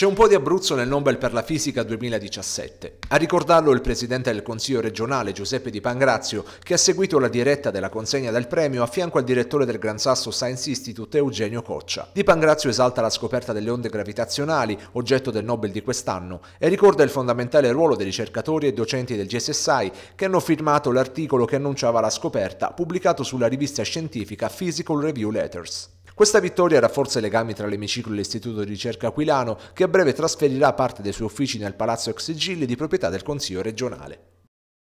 C'è un po' di Abruzzo nel Nobel per la fisica 2017. A ricordarlo il presidente del Consiglio regionale Giuseppe Di Pangrazio, che ha seguito la diretta della consegna del premio a fianco al direttore del Gran Sasso Science Institute Eugenio Coccia. Di Pangrazio esalta la scoperta delle onde gravitazionali, oggetto del Nobel di quest'anno, e ricorda il fondamentale ruolo dei ricercatori e docenti del GSSI che hanno firmato l'articolo che annunciava la scoperta, pubblicato sulla rivista scientifica Physical Review Letters. Questa vittoria rafforza i legami tra l'emiciclo e l'Istituto di ricerca aquilano, che a breve trasferirà parte dei suoi uffici nel Palazzo Ex Gilli di proprietà del Consiglio regionale.